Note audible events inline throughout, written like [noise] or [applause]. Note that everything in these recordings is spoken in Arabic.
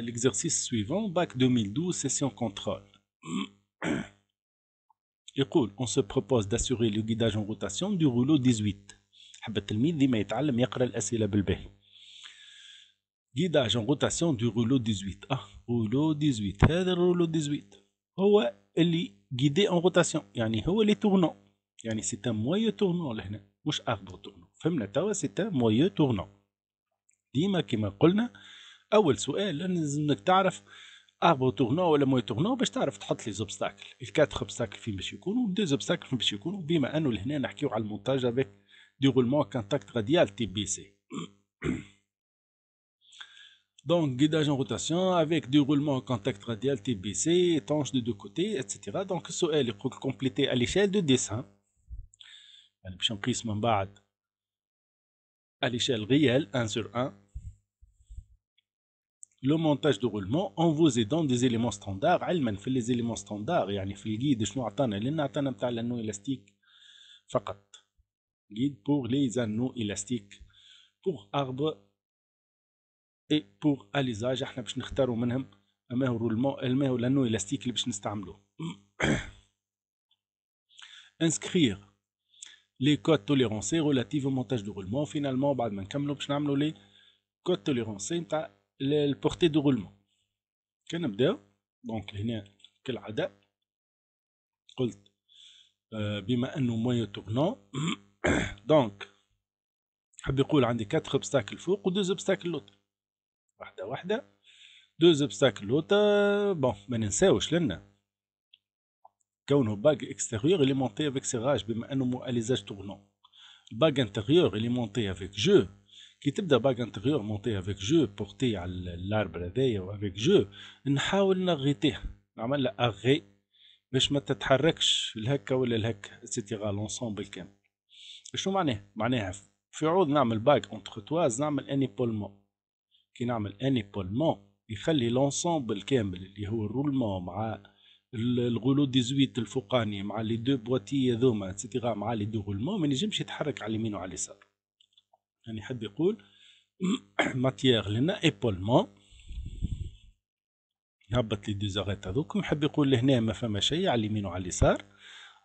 L'exercice suivant, BAC 2012, session contrôle. [clears throat] On se propose d'assurer le guidage en rotation du rouleau 18. Je vous disais que vous avez dit guidage en rotation du rouleau 18. Ah, rouleau 18, c'est le rouleau 18. Il est guidé en rotation. Il est tournant. C'est un moyeu tournant. C'est un moyeu tournant. C'est un moyeu tournant. Je vous disais que vous avez اول سؤال لازمك تعرف اربو تورنو ولا تورنو باش تعرف تحط لي زوبستاكل باش يكونوا Donc, guidage en rotation avec du roulement en contact radial TBC, étanche de deux côtés, etc. Donc, ce L est complété à l'échelle de dessin. À l'échelle réelle, 1 sur 1. لو مونتاج دو رولمون اون فوز دون دي زيليمون ستاندار علما في لي زيليمون ستاندار يعني في الجيد شنو عطانا لان عطانا نتاع لانو الاستيك فقط جيد بور لي زانو الاستيك بور اربو اي بور اليزاج احنا باش نختاروا منهم اما هو رولمون ما هو لانو الاستيك اللي باش نستعملوه انسكرير لي كود توليرونسي ريلاتيف او مونتاج دو رولمون فينالمون بعد ما نكملوا باش نعملوا لي كود توليرونسي نتاع البورتي دو غولمون كنبداو دونك هنا كالعاده قلت آه، بما انه مويو تورنون [coughs] دونك حب يقول عندي 4 اوبستاكل فوق و 2 اوبستاكل لوتر واحده واحده 2 اوبستاكل لوتر بون ما ننساوش لنا كونه باج اكستيريور اللي مونتي افيك سيراج بما انه مو اليزاج تورنون الباج انتيريور اللي مونتي افيك جو كي تبدا باك انتيريور مونتي افيك جو بورتي على الاربر هذايا وافيك جو نحاول نغيتيه نعمل لها اغي باش ما تتحركش الهكا ولا الهكا اتسيتيرا لونسومبل كامل شنو معناه معناها في عوض نعمل باك اونتر تواز نعمل اني بولمون كي نعمل اني بولمون يخلي لونسومبل كامل اللي هو الرولمون مع الغلو 18 الفوقاني مع لي دو بواتي هذوما اتسيتيرا مع لي دو رولمون ما ينجمش يتحرك على اليمين وعلى اليسار يعني حد يقول [clears throat] ماتيير لهنا ايبولمون يهبط لي ديزاغيت هذوك ويحب يقول لهنا ما فما شيء على اليمين وعلى اليسار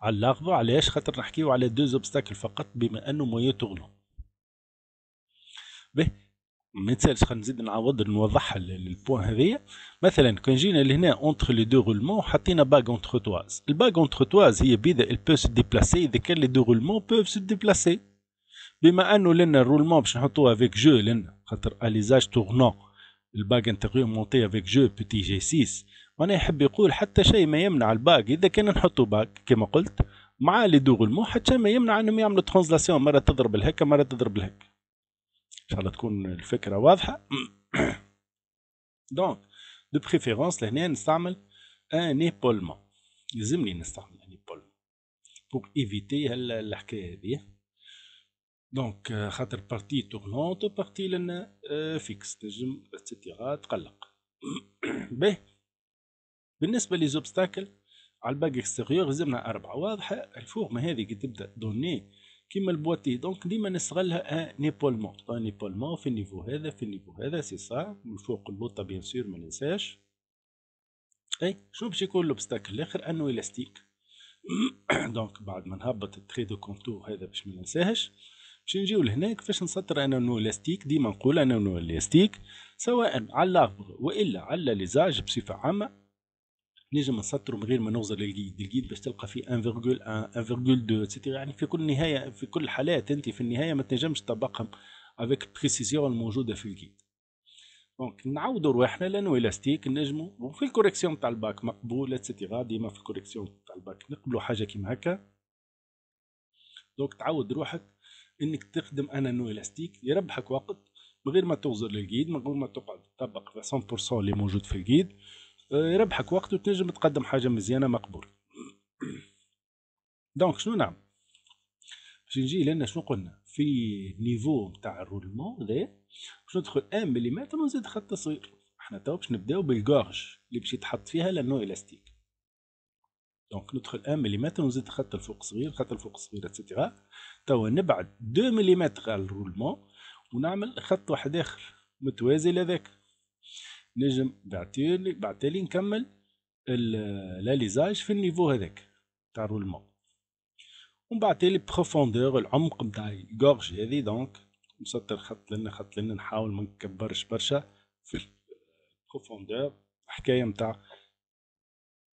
على الاغضو علاش خاطر نحكيو على دو اوبستاكل فقط بما انه مويو تغلو به ما يتسالش خلينا نزيد نعوض نوضحها البوان هذيا مثلا كان جينا لهنا اونتر لي دو رولمون حطينا باغ اونتر تواز الباغ اونتر تواز هي بيدا البو سو ديبلاسي اذا كان لي دو رولمون بو سو ديبلاسي بما انه لنا الرولمون باش نحطوها افيك جو لنا خاطر اليزاج تورنون الباك انتغيو مونتي افيك جو بيتي جي 6 وانا يحب يقول حتى شيء ما يمنع الباك اذا كان نحطوا باك كما قلت مع لي دو غولمون حتى ما يمنع انهم يعملوا ترانزلاسيون مره تضرب الهكا مره تضرب الهكا ان شاء الله تكون الفكره واضحه دونك دو بريفيرونس لهنا نستعمل ان ايبولمون يلزمني نستعمل ان ايبولمون بوغ ايفيتي الحكايه هذه دونك euh, خاطر بارتي تورنونت بارتي لنا فيكس تنجم اتسيتيرا تقلق [coughs] باهي بالنسبه لي زوبستاكل على الباك اكستيريور لازمنا اربعه واضحه الفورمه هذه كي تبدا دوني كيما البواتي دونك ديما نستغلها ان ايبولمون ان ايبولمون في النيفو هذا في النيفو هذا سي سا من فوق اللوطه بيان سور ما ننساش اي شنو باش يكون لوبستاكل الاخر انه الاستيك دونك [coughs] بعد ما نهبط التري دو كونتور هذا باش ما ننساهش باش نجيو لهنا كيفاش نسطر انا نو لاستيك ديما نقول انا نو لاستيك سواء على لافغ والا على ليزاج بصفه عامه نجم نسطرو من غير ما نغزر للجيد الجيد باش تلقى فيه 1.1 1.2 اتسيتيرا يعني في كل نهايه في كل حالات انت في النهايه ما تنجمش تطبقهم افيك بريسيزيون الموجوده في الجيد دونك نعاودوا رواحنا لانو الاستيك نجمو وفي الكوريكسيون تاع الباك مقبول اتسيتيرا ديما في الكوريكسيون تاع الباك نقبلوا حاجه كيما هكا دونك تعاود روحك انك تخدم انا نو الاستيك يربحك وقت من غير ما تغزر للجيد من غير ما تقعد تطبق 100% اللي موجود في الجيد آه، يربحك وقت وتنجم تقدم حاجه مزيانه مقبول دونك [coughs] شنو نعمل باش نجي لان شنو قلنا في نيفو نتاع الرولمون هذا باش ندخل ان مليمتر ونزيد خط صغير احنا تو باش نبداو بالجورج اللي باش يتحط فيها لانو الاستيك دونك ندخل 1 ملم ونزيد خط الفوق صغير خط الفوق صغير اتسيتيرا توا نبعد 2 ملم على الرولمون ونعمل خط واحد اخر متوازي لذاك نجم بعتيلي بعتيلي نكمل لاليزاج في النيفو هذاك تاع الرولمون ومن بعد تالي بروفوندور العمق نتاع الجورج هذي دونك نسطر خط لنا خط لنا نحاول ما نكبرش برشا في البروفوندور حكايه نتاع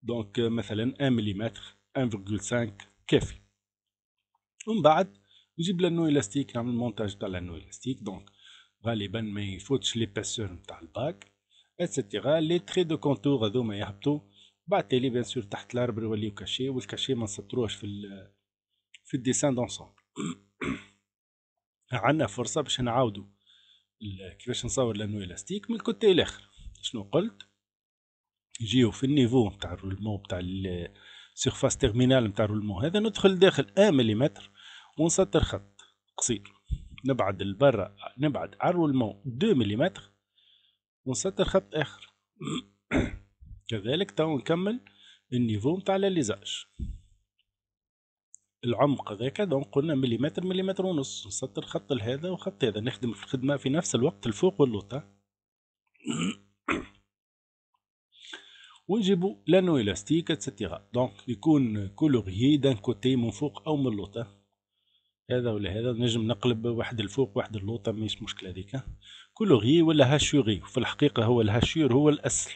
دونك euh, مثلا 1 ملم 1.5 كافي ومن بعد نجيب لانو الاستيك نعمل مونتاج تاع لانو الاستيك دونك غالبا ما يفوتش ليباسور نتاع الباك اتسيتيرا لي تري دو كونتور ما يهبطوا بعد تالي بيان سور تحت الاربر يوليو كاشي والكاشي ما نسطروهش في في الديسان دونسومبل [clears throat] عندنا فرصه باش نعاودو كيفاش نصور لانو الاستيك من الكوتي الاخر شنو قلت يجيو في النيفو نتاع الرولمون نتاع السيرفاس تيرمينال نتاع الرولمون هذا ندخل داخل ان آه مليمتر ونسطر خط قصير نبعد لبرا نبعد على الرولمو 2 مليمتر ونسطر خط اخر [clears throat] كذلك تو نكمل النيفو نتاع ليزاج العمق هذاك دونك قلنا مليمتر مليمتر ونص نسطر خط لهذا وخط هذا نخدم في الخدمه في نفس الوقت الفوق واللوطه [clears throat] ونجيبو لانو الاستيك اتسيتيرا دونك يكون كولوريي دان كوتي من فوق او من اللوطه هذا ولا هذا نجم نقلب واحد الفوق واحد اللوطه ماهيش مشكله هذيك كولوريي ولا هاشوري في الحقيقه هو الهاشور هو الاصل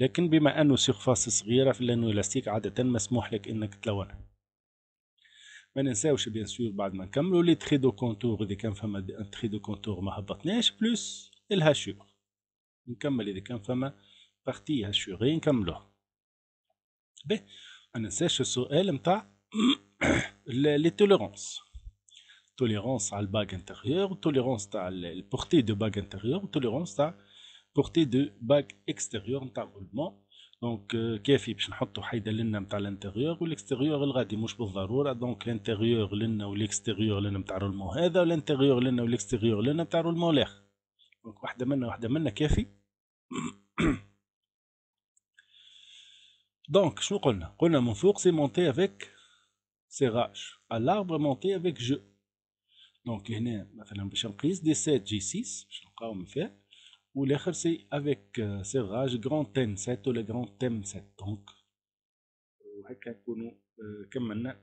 لكن بما انه سيرفاس صغيره في لانو الاستيك عاده مسموح لك انك تلونها ما ننساوش بيان سور بعد ما نكملوا لي تري دو كونتور اذا كان فما تري دو كونتور ما هبطناش بلس الهاشور نكمل اذا كان فما بارتي اشوري نكملوه باهي انا ننساش السؤال نتاع لي توليرونس توليرونس على الباك انتيريور توليرونس تاع البورتي دو باك انتيريور توليرونس تاع بورتي دو باك اكستيريور نتاع رولمون دونك كافي باش نحطو حيدا لنا نتاع الانتيريور والاكستيريور الغادي مش بالضروره دونك الانتيريور لنا والاكستيريور لنا نتاع رولمون هذا والانتيريور لنا والاكستيريور لنا نتاع رولمون لاخر دونك واحده منا واحده منا كافي Donc, je vous qu'on a mon four, c'est monté avec serrage. À l'arbre, monté avec je. Donc, il y a une prise des 7, j'ai 6, je ne sais pas comment faire. Ou l'écher, c'est avec euh, serrage, grand N7 ou le grand M7. Donc, on va euh,